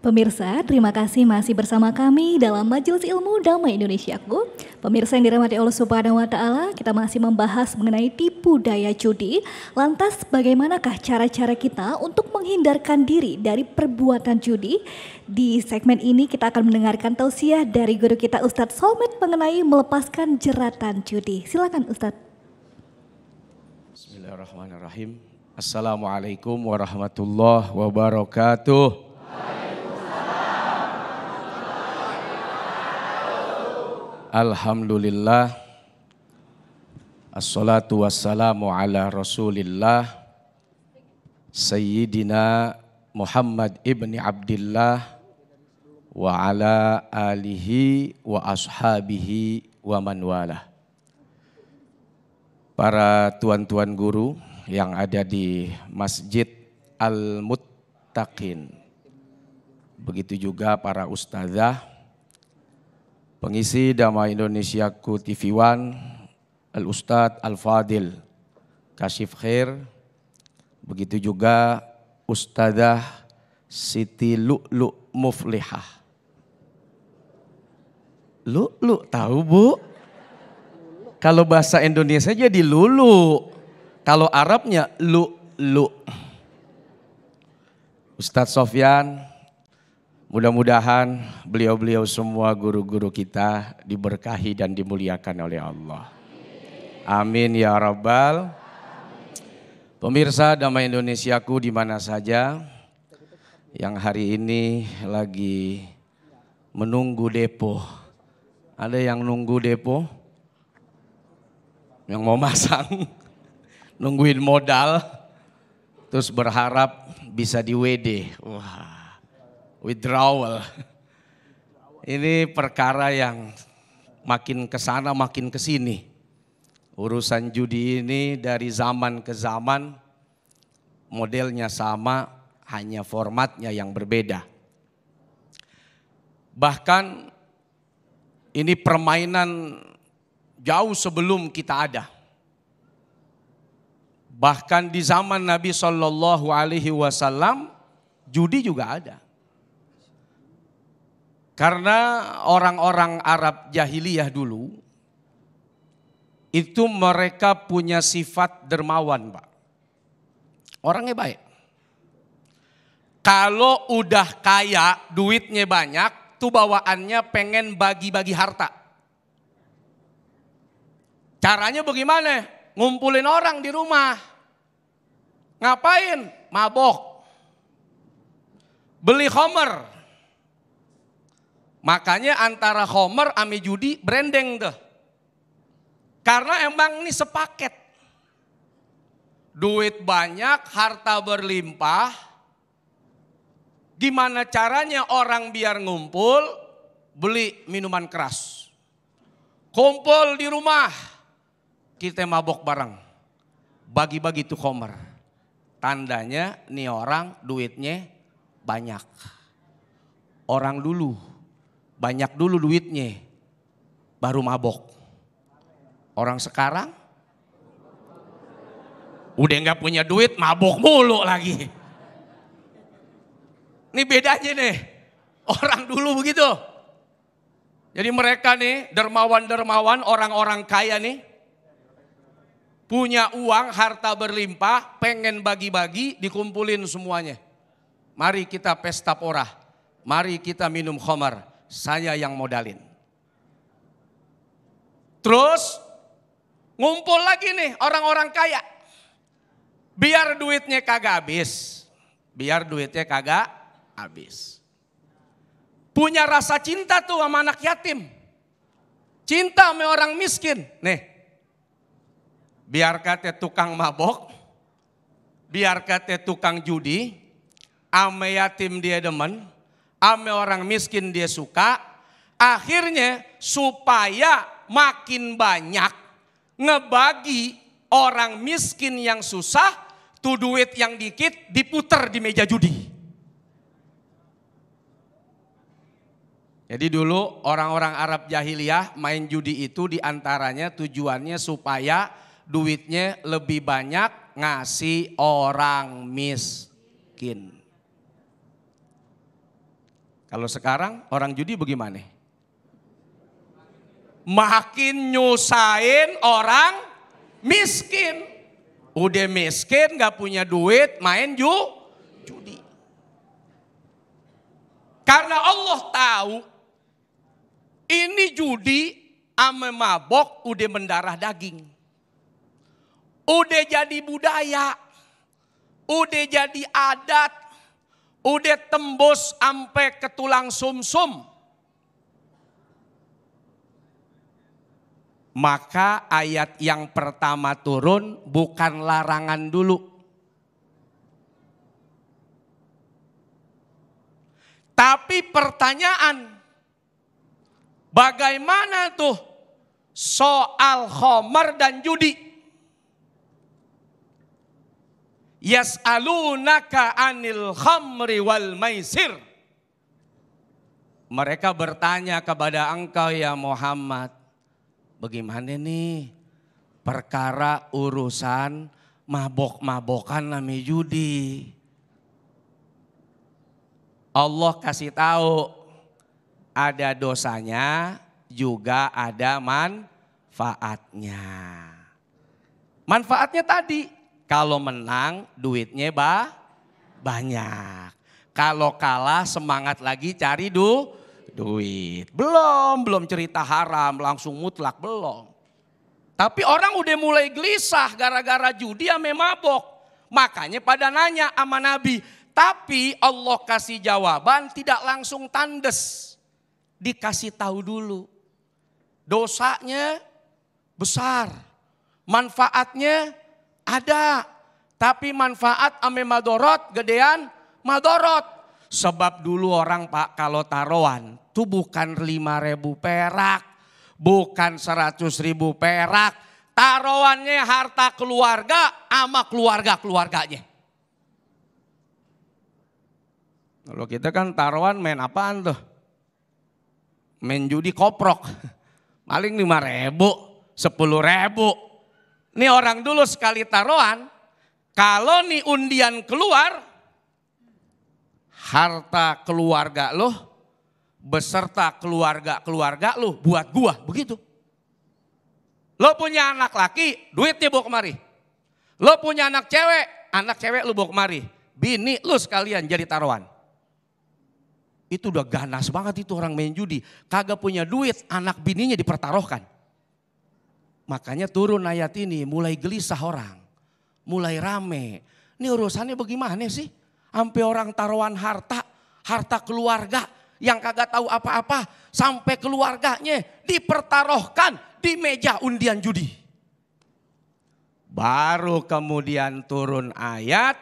Pemirsa, terima kasih masih bersama kami dalam Majelis Ilmu Damai Indonesiaku. Pemirsa yang dirahmati Allah Subhanahu wa taala, kita masih membahas mengenai tipu daya judi. Lantas bagaimanakah cara-cara kita untuk menghindarkan diri dari perbuatan judi? Di segmen ini kita akan mendengarkan tausiah dari guru kita Ustadz Somet mengenai melepaskan jeratan judi. Silakan Ustadz. Bismillahirrahmanirrahim. Assalamualaikum warahmatullahi wabarakatuh. Alhamdulillah Assalatu wassalamu ala rasulillah Sayyidina Muhammad ibni Abdullah Wa ala alihi wa ashabihi wa man wala Para tuan-tuan guru yang ada di Masjid Al-Muttaqin Begitu juga para ustazah Pengisi Dama Ku TV One, Al-Ustadz Al-Fadil, Kasif Khair, begitu juga Ustadzah Siti Lu'lu Mufliha. Lulu tahu bu? Kalau bahasa Indonesia jadi lulu. Kalau Arabnya Lulu. Ustadz Sofyan, Mudah-mudahan beliau-beliau semua guru-guru kita diberkahi dan dimuliakan oleh Allah. Amin ya Rabbal. Pemirsa Damai Indonesiaku di mana saja yang hari ini lagi menunggu depo. Ada yang nunggu depo? Yang mau masang, nungguin modal, terus berharap bisa di WD. Wah withdrawal. Ini perkara yang makin ke sana makin ke sini. Urusan judi ini dari zaman ke zaman modelnya sama, hanya formatnya yang berbeda. Bahkan ini permainan jauh sebelum kita ada. Bahkan di zaman Nabi Shallallahu Alaihi Wasallam judi juga ada. Karena orang-orang Arab jahiliyah dulu itu mereka punya sifat dermawan, Pak. Orangnya baik. Kalau udah kaya, duitnya banyak, tuh bawaannya pengen bagi-bagi harta. Caranya bagaimana? Ngumpulin orang di rumah. Ngapain? Mabok. Beli homer Makanya antara Homer ame judi brandeng deh. Karena emang ini sepaket. Duit banyak, harta berlimpah. Gimana caranya orang biar ngumpul beli minuman keras. Kumpul di rumah. Kita mabok bareng. Bagi-bagi tuh Homer. Tandanya nih orang duitnya banyak. Orang dulu banyak dulu duitnya, baru mabok. Orang sekarang udah nggak punya duit, mabok mulu lagi. Ini bedanya nih, orang dulu begitu. Jadi mereka nih, dermawan-dermawan, orang-orang kaya nih, punya uang, harta berlimpah, pengen bagi-bagi, dikumpulin semuanya. Mari kita pesta pora, mari kita minum khomar, saya yang modalin. Terus ngumpul lagi nih orang-orang kaya. Biar duitnya kagak habis. Biar duitnya kagak habis. Punya rasa cinta tuh sama anak yatim. Cinta sama orang miskin. Nih, biar kata tukang mabok, biar kata tukang judi, ame yatim dia demen, ame orang miskin dia suka. Akhirnya supaya makin banyak ngebagi orang miskin yang susah, tuh duit yang dikit diputer di meja judi. Jadi dulu orang-orang Arab jahiliyah main judi itu diantaranya tujuannya supaya duitnya lebih banyak ngasih orang miskin. Kalau sekarang orang judi bagaimana? Makin nyusahin orang miskin. Udah miskin gak punya duit main ju judi. Karena Allah tahu ini judi ame mabok udah mendarah daging. Udah jadi budaya. Udah jadi adat. Udah tembus sampai ke tulang sumsum. Maka ayat yang pertama turun bukan larangan dulu. Tapi pertanyaan, bagaimana tuh soal Homer dan judi? Yas'alunaka anil khamri wal maisir. Mereka bertanya kepada engkau ya Muhammad, bagaimana nih perkara urusan mabok-mabokan nami judi. Allah kasih tahu ada dosanya juga ada manfaatnya. Manfaatnya tadi kalau menang duitnya ba banyak. Kalau kalah semangat lagi cari du duit. Belum, belum cerita haram, langsung mutlak belum. Tapi orang udah mulai gelisah gara-gara judi sama mabok. Makanya pada nanya sama Nabi, tapi Allah kasih jawaban tidak langsung tandes. Dikasih tahu dulu. Dosanya besar. Manfaatnya ada. Tapi manfaat ame madorot gedean madorot. Sebab dulu orang pak kalau taruhan itu bukan ribu perak. Bukan seratus ribu perak. Taruhannya harta keluarga ama keluarga-keluarganya. Kalau kita kan taruhan main apaan tuh? Main judi koprok. maling lima ribu, sepuluh ribu, ini orang dulu sekali taruhan, kalau nih undian keluar, harta keluarga lo beserta keluarga-keluarga lo buat gua, begitu. Lo punya anak laki, duitnya bawa kemari. Lo punya anak cewek, anak cewek lo bawa kemari. Bini lo sekalian jadi taruhan. Itu udah ganas banget itu orang main judi. Kagak punya duit, anak bininya dipertaruhkan. Makanya turun ayat ini mulai gelisah orang. Mulai rame. Ini urusannya bagaimana sih? Sampai orang taruhan harta, harta keluarga yang kagak tahu apa-apa. Sampai keluarganya dipertaruhkan di meja undian judi. Baru kemudian turun ayat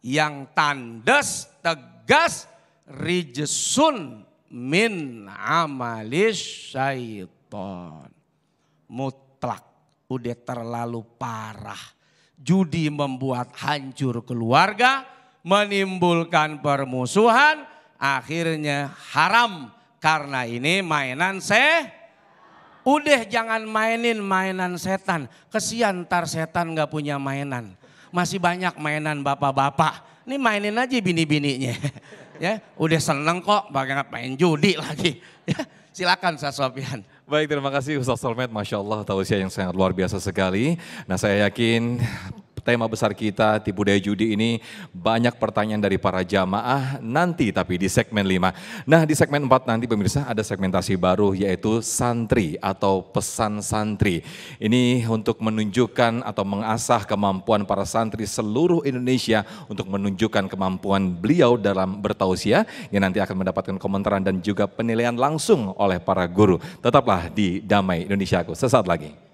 yang tandes, tegas, rijesun min amalis syaiton. Mut mutlak, udah terlalu parah. Judi membuat hancur keluarga, menimbulkan permusuhan, akhirnya haram karena ini mainan seh Udah jangan mainin mainan setan. Kesian tar setan gak punya mainan. Masih banyak mainan bapak-bapak. Ini mainin aja bini-bininya. ya, udah seneng kok, bagaimana main judi lagi. Ya, silakan Sasopian. Baik, terima kasih Ustaz Solmed. Masya Allah, tausiah yang sangat luar biasa sekali. Nah, saya yakin tema besar kita di budaya judi ini banyak pertanyaan dari para jamaah nanti tapi di segmen 5. Nah di segmen 4 nanti pemirsa ada segmentasi baru yaitu santri atau pesan santri. Ini untuk menunjukkan atau mengasah kemampuan para santri seluruh Indonesia untuk menunjukkan kemampuan beliau dalam bertausiah yang nanti akan mendapatkan komentaran dan juga penilaian langsung oleh para guru. Tetaplah di Damai Indonesiaku sesaat lagi.